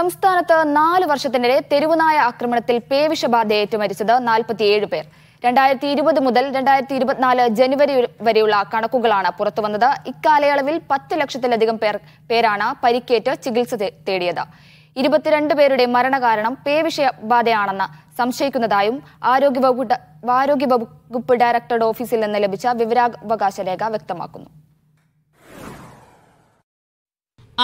സംസ്ഥാനത്ത് നാല് വർഷത്തിനിടെ തെരുവുനായ ആക്രമണത്തിൽ പേവിഷബാധ ഏറ്റുമരിച്ചത് നാൽപ്പത്തിയേഴ് പേർ രണ്ടായിരത്തി ഇരുപത് മുതൽ രണ്ടായിരത്തി ഇരുപത്തിനാല് ജനുവരി വരെയുള്ള കണക്കുകളാണ് പുറത്തുവന്നത് ഇക്കാലയളവിൽ പത്ത് ലക്ഷത്തിലധികം പേർ പേരാണ് പരിക്കേറ്റ് ചികിത്സ തേടിയത് ഇരുപത്തിരണ്ട് പേരുടെ മരണകാരണം പേവിഷബാധയാണെന്ന് സംശയിക്കുന്നതായും ആരോഗ്യ വകുപ്പ് ഡയറക്ടറുടെ ഓഫീസിൽ നിന്ന് ലഭിച്ച വിവരാവകാശ രേഖ വ്യക്തമാക്കുന്നു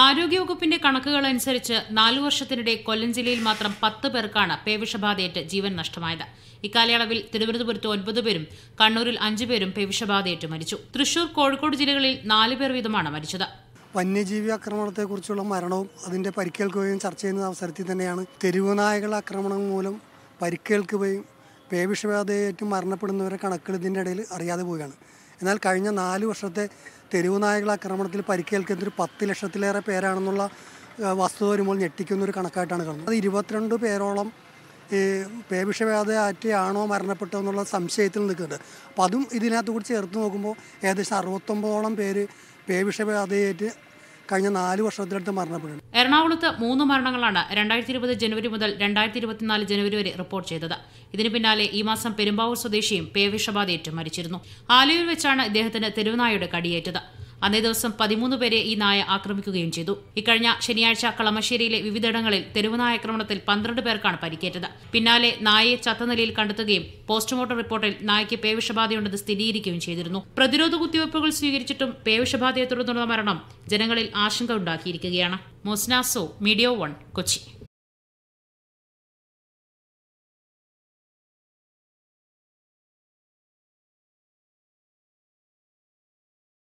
ആരോഗ്യവകുപ്പിന്റെ കണക്കുകൾ അനുസരിച്ച് നാലു വർഷത്തിനിടെ കൊല്ലം ജില്ലയിൽ മാത്രം പത്ത് പേർക്കാണ് പേവിഷബാധയേറ്റ് ജീവൻ നഷ്ടമായത് ഇക്കാലയളവിൽ തിരുവനന്തപുരത്ത് ഒൻപത് പേരും കണ്ണൂരിൽ അഞ്ചു പേരും പേവിഷബാധയേറ്റ് മരിച്ചു തൃശൂർ കോഴിക്കോട് ജില്ലകളിൽ നാലു പേർ വീതമാണ് മരിച്ചത് വന്യജീവി ആക്രമണത്തെക്കുറിച്ചുള്ള മരണവും അതിന്റെ പരിക്കേൽക്കുകയും ചർച്ച ചെയ്യുന്ന അവസരത്തിൽ തന്നെയാണ് തെരുവുനായകൾ ആക്രമണം മൂലം പരിക്കേൽക്കുകയും പേവിഷബാധയേറ്റ് മരണപ്പെടുന്നവരെ കണക്കുകൾ ഇടയിൽ അറിയാതെ പോവുകയാണ് എന്നാൽ കഴിഞ്ഞ നാല് വർഷത്തെ തെരുവ് ആക്രമണത്തിൽ പരിക്കേൽക്കുന്ന ഒരു പത്ത് ലക്ഷത്തിലേറെ പേരാണെന്നുള്ള വസ്തുത വരുമ്പോൾ ഞെട്ടിക്കുന്ന ഒരു കണക്കായിട്ടാണ് കാണുന്നത് അത് ഇരുപത്തിരണ്ട് പേരോളം ഈ പേവിഷബാധ ആറ്റിയാണോ എന്നുള്ള സംശയത്തിൽ നിൽക്കുന്നുണ്ട് അപ്പം അതും ഇതിനകത്ത് കൂടി ചേർത്ത് നോക്കുമ്പോൾ ഏകദേശം അറുപത്തൊമ്പതോളം പേര് പേവിഷബാധയേറ്റ് കഴിഞ്ഞ നാല് വർഷത്തിനടുത്ത് മരണപ്പെടുന്നു എറണാകുളത്ത് മൂന്ന് മരണങ്ങളാണ് രണ്ടായിരത്തി ഇരുപത് ജനുവരി മുതൽ രണ്ടായിരത്തി ഇരുപത്തിനാല് ജനുവരി വരെ റിപ്പോർട്ട് ചെയ്തത് ഇതിനു പിന്നാലെ ഈ മാസം പെരുമ്പാവൂർ സ്വദേശിയും പേവിഷബാധയേറ്റ് മരിച്ചിരുന്നു ആലുവിൽ വെച്ചാണ് ഇദ്ദേഹത്തിന് തെരുവുനായുടെ കടിയേറ്റത് അന്നേ ദിവസം പതിമൂന്ന് പേരെ ഈ നായ ആക്രമിക്കുകയും ചെയ്തു ഇക്കഴിഞ്ഞ ശനിയാഴ്ച കളമശ്ശേരിയിലെ വിവിധയിടങ്ങളിൽ തെരുവുനായ ആക്രമണത്തിൽ പന്ത്രണ്ട് പേർക്കാണ് പരിക്കേറ്റത് പിന്നാലെ നായയെ ചത്ത നിലയിൽ കണ്ടെത്തുകയും പോസ്റ്റ്മോർട്ടം റിപ്പോർട്ടിൽ നായയ്ക്ക് പേവിഷബാധയുണ്ടെന്ന് സ്ഥിരീകരിക്കുകയും ചെയ്തിരുന്നു പ്രതിരോധ കുത്തിവയ്പ്പുകൾ സ്വീകരിച്ചിട്ടും പേവിഷബാധയെ തുടർന്നുള്ള മരണം ജനങ്ങളിൽ ആശങ്ക ഉണ്ടാക്കിയിരിക്കുകയാണ് മൊസ്നാസോ മീഡിയോ വൺ കൊച്ചി